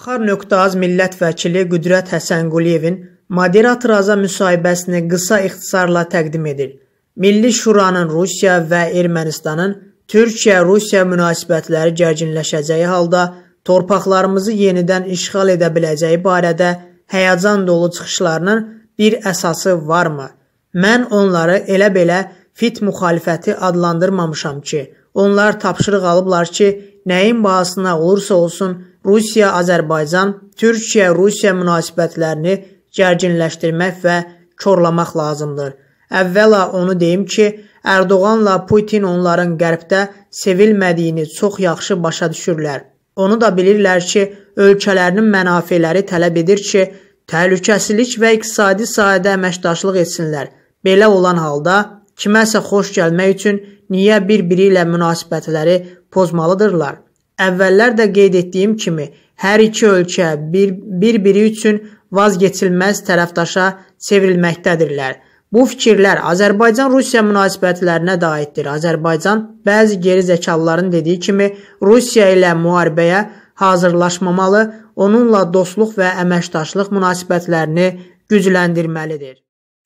Xar.az millət vəkili Qüdrət Həsənquliyevin moderator Aza müsahibəsini qısa ixtisarla təqdim edir. Milli Şuranın Rusiya və Ermənistanın Türkiyə-Rusiya münasibətləri gərginləşəcəyi halda torpaqlarımızı yenidən işğal edə biləcəyi barədə həyacan dolu çıxışlarının bir əsası varmı? Mən onları elə-belə fit müxalifəti adlandırmamışam ki, onlar tapşırıq alıblar ki, nəyin bahasına olursa olsun Rusiya-Azərbaycan, Türkiyə-Rusiya münasibətlərini gərginləşdirmək və korlamaq lazımdır. Əvvəla onu deyim ki, Ərdoğanla Putin onların qərbdə sevilmədiyini çox yaxşı başa düşürlər. Onu da bilirlər ki, ölkələrinin mənafeləri tələb edir ki, təhlükəsizlik və iqtisadi sahədə əməkdaşlıq etsinlər. Belə olan halda kiməsə xoş gəlmək üçün niyə bir-biri ilə münasibətləri pozmalıdırlar? Əvvəllər də qeyd etdiyim kimi, hər iki ölkə bir-biri bir üçün vazgeçilməz tərəfdaşa çevrilməkdədirlər. Bu fikirlər Azərbaycan-Rusiya münasibətlərinə də aiddir. Azərbaycan bəzi geri zəkalıların dediyi kimi Rusiya ilə müharibəyə hazırlaşmamalı, onunla dostluq və əməkdaşlıq münasibətlərini gücləndirməlidir.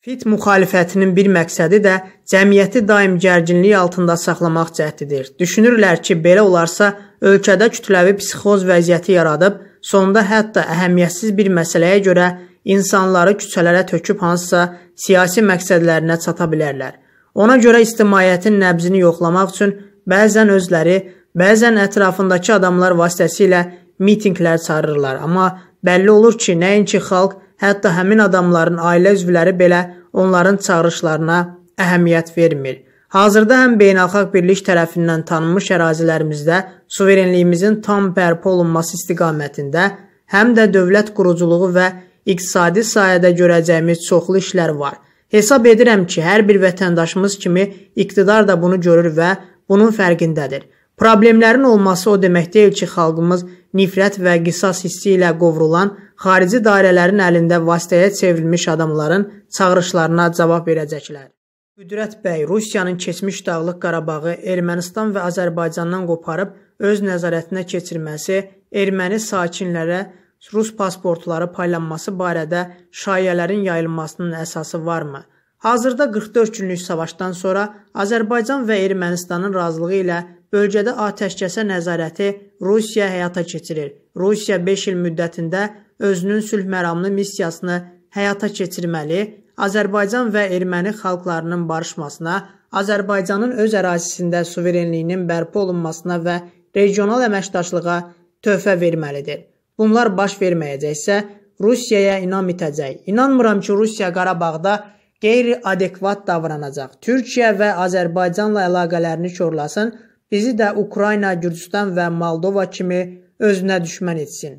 Fit müxalifətinin bir məqsədi də cəmiyyəti daim gərginlik altında saxlamaq cəhdidir. Düşünürlər ki, belə olarsa ölkədə kütləvi psixoz vəziyyəti yaradıb, sonda hətta əhəmiyyətsiz bir məsələyə görə insanları küçələrə töküb hansısa siyasi məqsədlərinə çata bilərlər. Ona görə ictimaiyyətin nəbzini yoxlamaq üçün bəzən özləri, bəzən ətrafındakı adamlar vasitəsilə mitinqlər çağırırlar, amma bəlli olur ki, nəinki xalq Hətta həmin adamların ailə üzvləri belə onların çağırışlarına əhəmiyyət vermir. Hazırda həm beynəlxalq birlik tərəfindən tanınmış ərazilərimizdə suverenliyimizin tam bərpa olunması istiqamətində, həm də dövlət quruculuğu və iqtisadi sayədə görəcəyimiz çoxlu işlər var. Hesab edirəm ki, hər bir vətəndaşımız kimi iqtidar da bunu görür və bunun fərqindədir. Problemlərin olması o demək deyil ki, xalqımız nifrət və qisas hissi ilə qovrulan xarici dairələrin əlində vasitəyə çevrilmiş adamların çağırışlarına cavab verəcəklər. Qüdrət bəy Rusiyanın keçmiş Dağlıq Qarabağı Ermənistan və Azərbaycandan qoparıb öz nəzarətinə keçirməsi, erməni sakinlərə rus pasportları paylanması barədə şayələrin yayılmasının əsası varmı? Hazırda 44 günlük savaşdan sonra Azərbaycan və Ermənistanın razılığı ilə bölgədə atəşkəsə nəzarəti Rusiya həyata keçirir. Rusiya 5 il müddətində özünün sülh məramlı missiyasını həyata keçirməli, Azərbaycan və erməni xalqlarının barışmasına, Azərbaycanın öz ərazisində suverenliyinin bərpa olunmasına və regional əməkdaşlığa töhfə verməlidir. Bunlar baş verməyəcəksə, Rusiyaya inam itəcək. İnanmıram ki, Rusiya Qarabağda qeyri-adekvat davranacaq. Türkiyə və Azərbaycanla əlaqələrini korlasın, bizi də Ukrayna, Gürcüstan və Moldova kimi özünə düşmən etsin.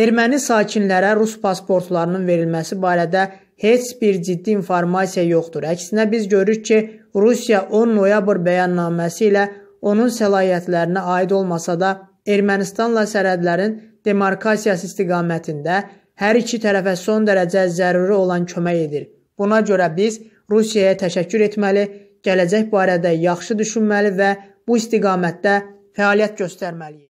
Erməni sakinlərə rus pasportlarının verilməsi barədə heç bir ciddi informasiya yoxdur. Əksinə biz görürük ki, Rusiya 10 noyabr bəyannaməsi ilə onun səlahiyyətlərinə aid olmasa da Ermənistanla sərhədlərin demarkasiyası istiqamətində hər iki tərəfə son dərəcə zəruri olan kömək edir. Buna görə biz Rusiyaya təşəkkür etməli, gələcək barədə yaxşı düşünməli və bu istiqamətdə fəaliyyət göstərməliyik.